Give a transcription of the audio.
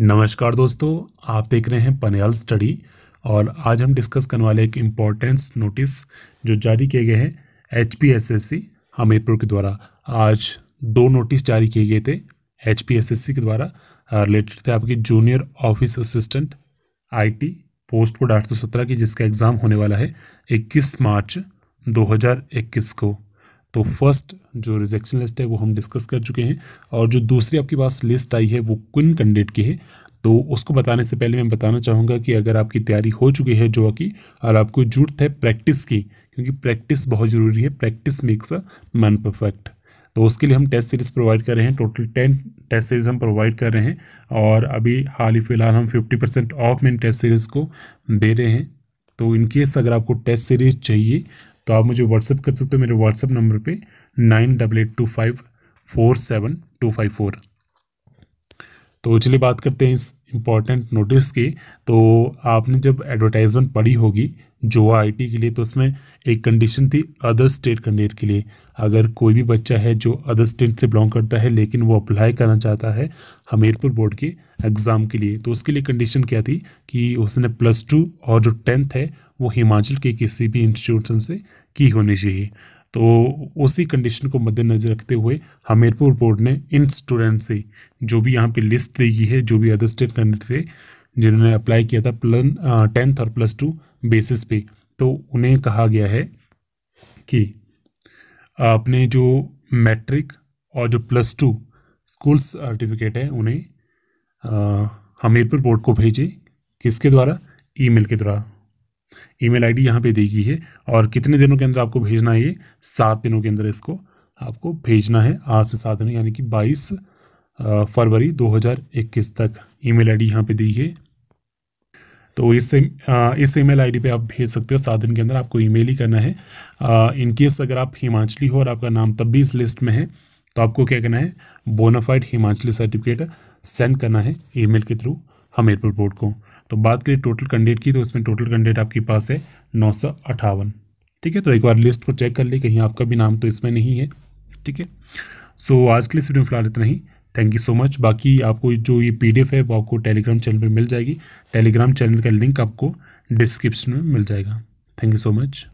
नमस्कार दोस्तों आप देख रहे हैं पनयाल स्टडी और आज हम डिस्कस करने वाले एक इम्पॉर्टेंस नोटिस जो जारी किए गए हैं H P S S C Hamirpur के द्वारा आज दो नोटिस जारी किए गए थे H P S S C के द्वारा रिलेटेड थे आपके junior office assistant I T post code आठ सौ सत्रह की जिसका एग्ज़ाम होने वाला है इक्कीस मार्च दो हज़ार इक्कीस को तो फर्स्ट जो रिजेक्शन लिस्ट है वो हम डिस्कस कर चुके हैं और जो दूसरी आपके पास लिस्ट आई है वो क्विन कैंडिडेट की है तो उसको बताने से पहले मैं बताना चाहूँगा कि अगर आपकी तैयारी हो चुकी है जो की और आपको जरूरत है प्रैक्टिस की क्योंकि प्रैक्टिस बहुत ज़रूरी है practice makes a man perfect तो उसके लिए हम टेस्ट सीरीज़ प्रोवाइड कर रहे हैं टोटल टेन टेस्ट सीरीज़ हम प्रोवाइड कर रहे हैं और अभी हाल ही फिलहाल हम फिफ्टी परसेंट ऑफ में टेस्ट सीरीज़ को दे रहे हैं तो इनकेस अगर आपको टेस्ट सीरीज़ चाहिए तो आप मुझे व्हाट्सअप कर सकते हो मेरे व्हाट्सअप नंबर पे nine double eight two five four seven two five four तो चलिए बात करते हैं इस इम्पॉर्टेंट नोटिस की तो आपने जब एडवर्टाइजमेंट पढ़ी होगी जो आईटी के लिए तो उसमें एक कंडीशन थी अदर स्टेट कैंडिडेट के लिए अगर कोई भी बच्चा है जो अदर स्टेट से बिलोंग करता है लेकिन वो अप्लाई करना चाहता है हमीरपुर बोर्ड के एग्ज़ाम के लिए तो उसके लिए कंडीशन क्या थी कि उसने प्लस टू और जो टेंथ है वो हिमाचल के किसी भी इंस्टीट्यूशन से की होनी चाहिए तो उसी कंडीशन को मद्देनजर रखते हुए हमीरपुर बोर्ड ने इन स्टूडेंट से जो भी यहाँ पे लिस्ट दी गई है जो भी अदर स्टेट कैंडिडेट थे जिन्होंने अप्लाई किया था प्लन टेंथ और प्लस टू बेसिस पे तो उन्हें कहा गया है कि आपने जो मैट्रिक और जो प्लस टू स्कूल सर्टिफिकेट है उन्हें हमीरपुर बोर्ड को भेजे किसके द्वारा ईमेल के द्वारा ईमेल आईडी यहां पे देगी है और कितने दिनों के अंदर आपको भेजना है ये सात दिनों के अंदर इसको आपको भेजना है आज से सात दिनों यानी कि बाईस फरवरी 2021 तक ईमेल आईडी यहां पे दी है तो इस इस ईमेल आईडी पे आप भेज सकते हो सात दिन के अंदर आपको ईमेल ही करना है इनकेस अगर आप हिमाचली हो और आपका नाम तब भी इस लिस्ट में है तो आपको क्या करना है बोनाफाइड हिमाचली सर्टिफिकेट सेंड करना है ईमेल के थ्रू हमीरपुर बोर्ड को तो बात करें टोटल कैंडिडेट की तो उसमें टोटल कैंडिडेट आपके पास है नौ ठीक है तो एक बार लिस्ट को चेक कर ले कहीं आपका भी नाम तो इसमें नहीं है ठीक है सो आज के लिए वीडियो में फिलहाल इतना ही थैंक यू सो मच बाकी आपको जो ये पीडीएफ है वो आपको टेलीग्राम चैनल पर मिल जाएगी टेलीग्राम चैनल का लिंक आपको डिस्क्रिप्शन में मिल जाएगा थैंक यू सो मच